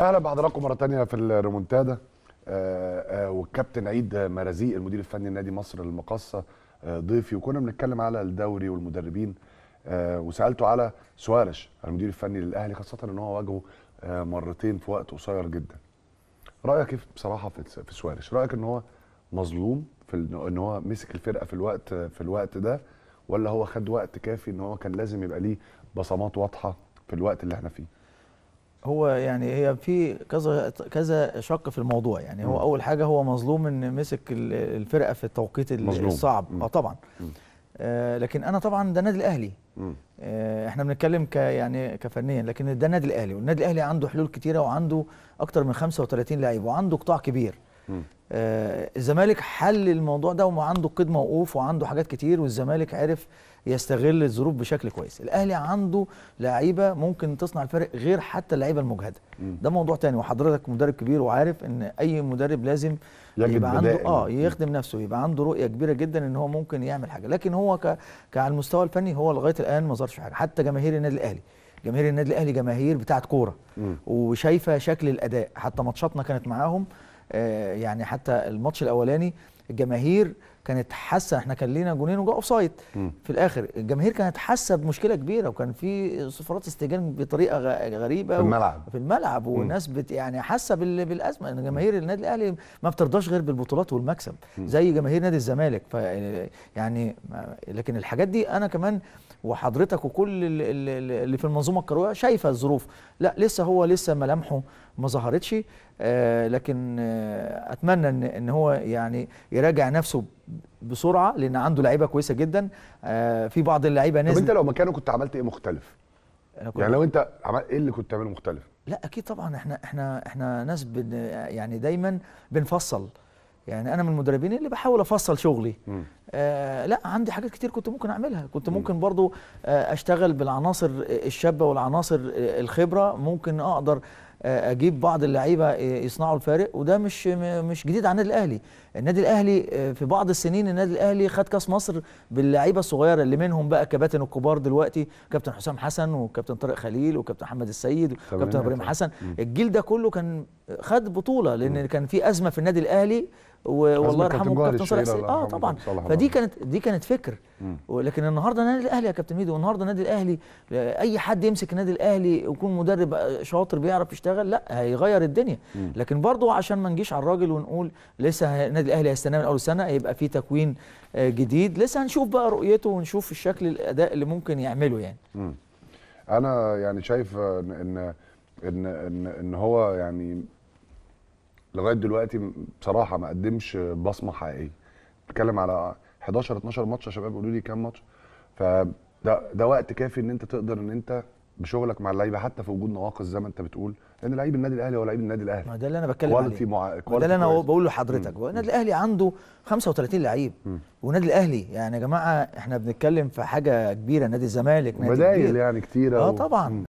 اهلا بحضراتكم مره ثانيه في الريمونتادا آه، آه، والكابتن عيد مرازيق المدير الفني لنادي مصر المقاصه آه، ضيفي وكنا بنتكلم على الدوري والمدربين وسالته على سوارش المدير الفني للاهلي خاصه ان هو واجهه مرتين في وقت قصير جدا رايك ايه بصراحه في سوارش رايك ان هو مظلوم في ان هو مسك الفرقه في الوقت في الوقت ده ولا هو خد وقت كافي ان هو كان لازم يبقى ليه بصمات واضحه في الوقت اللي احنا فيه هو يعني هي في كذا كذا شق في الموضوع يعني هو م. اول حاجه هو مظلوم ان مسك الفرقه في التوقيت مظلوم. الصعب م. اه طبعا م. آه، لكن انا طبعا ده النادي الاهلي آه احنا بنتكلم ك يعني كفنيا لكن ده النادي الاهلي والنادي الاهلي عنده حلول كتيره وعنده اكتر من 35 لعيب وعنده قطاع كبير آه الزمالك حل الموضوع ده وعنده قيد موقوف وعنده حاجات كتير والزمالك عرف يستغل الظروف بشكل كويس الاهلي عنده لعيبه ممكن تصنع الفرق غير حتى اللعيبه المجهده م. ده موضوع تاني وحضرتك مدرب كبير وعارف ان اي مدرب لازم يبقى عنده بدائم. اه يخدم نفسه يبقى عنده رؤيه كبيره جدا ان هو ممكن يعمل حاجه لكن هو ك... كعلى المستوى الفني هو لغايه الان ما ظهرش حاجه حتى جماهير النادي الاهلي جماهير النادي الاهلي جماهير بتاعه كوره وشايفه شكل الاداء حتى ماتشاتنا كانت معاهم آه، يعني حتى الماتش الاولاني الجماهير كانت حاسه احنا كان لينا جونين وجا اوف سايد في الاخر الجماهير كانت حاسه بمشكله كبيره وكان في صفارات استهجان بطريقه غريبه في الملعب في الملعب والناس بت يعني حاسه بالازمه ان جماهير النادي الاهلي ما بترضاش غير بالبطولات والمكسب زي جماهير نادي الزمالك ف يعني لكن الحاجات دي انا كمان وحضرتك وكل اللي في المنظومه الكرويه شايفه الظروف لا لسه هو لسه ملامحه ما ظهرتش آه لكن آه اتمنى ان ان هو يعني يراجع نفسه بسرعه لان عنده لعيبه كويسه جدا آه، في بعض اللعيبه نزل طب انت لو مكانه كنت عملت ايه مختلف؟ يعني لو انت عمل ايه اللي كنت تعمله مختلف؟ لا اكيد طبعا احنا احنا احنا ناس بن يعني دايما بنفصل يعني انا من المدربين اللي بحاول افصل شغلي آه لا عندي حاجات كتير كنت ممكن اعملها كنت ممكن م. برضو آه اشتغل بالعناصر الشابه والعناصر الخبره ممكن اقدر آه، اجيب بعض اللعيبه آه، يصنعوا الفارق وده مش مش جديد على النادي الاهلي النادي الاهلي آه، في بعض السنين النادي الاهلي خد كاس مصر باللعيبه الصغيره اللي منهم بقى كباتن الكبار دلوقتي كابتن حسام حسن وكابتن طارق خليل وكابتن محمد السيد وكابتن ابراهيم حسن الجيل ده كله كان خد بطوله لان كان في ازمه في النادي الاهلي والله يرحمه كابتن صالح اه طبعا فدي كانت دي كانت فكر لكن النهارده النادي الاهلي يا كابتن ميدو النهارده النادي الاهلي اي حد يمسك النادي الاهلي ويكون مدرب شاطر بيعرف يشتغل لا هيغير الدنيا مم. لكن برضه عشان ما نجيش على الراجل ونقول لسه النادي الاهلي هيستناه من اول سنه يبقى في تكوين آه، جديد لسه هنشوف بقى رؤيته ونشوف الشكل الاداء اللي ممكن يعمله يعني مم. انا يعني شايف ان ان ان, إن هو يعني لغايه دلوقتي بصراحه ما قدمش بصمه حقيقيه بتكلم على 11 12 ماتش يا شباب قولوا لي كام ماتش فده ده وقت كافي ان انت تقدر ان انت بشغلك مع اللعيبه حتى في وجود نواقص زي ما انت بتقول لان لعيب النادي الاهلي هو لعيب النادي الاهلي ما ده اللي انا بتكلم عليه مع... ده اللي انا بقول لحضرتك النادي الاهلي عنده 35 لعيب والنادي الاهلي يعني يا جماعه احنا بنتكلم في حاجه كبيره نادي الزمالك نادي بدايل يعني كتيره اه طبعا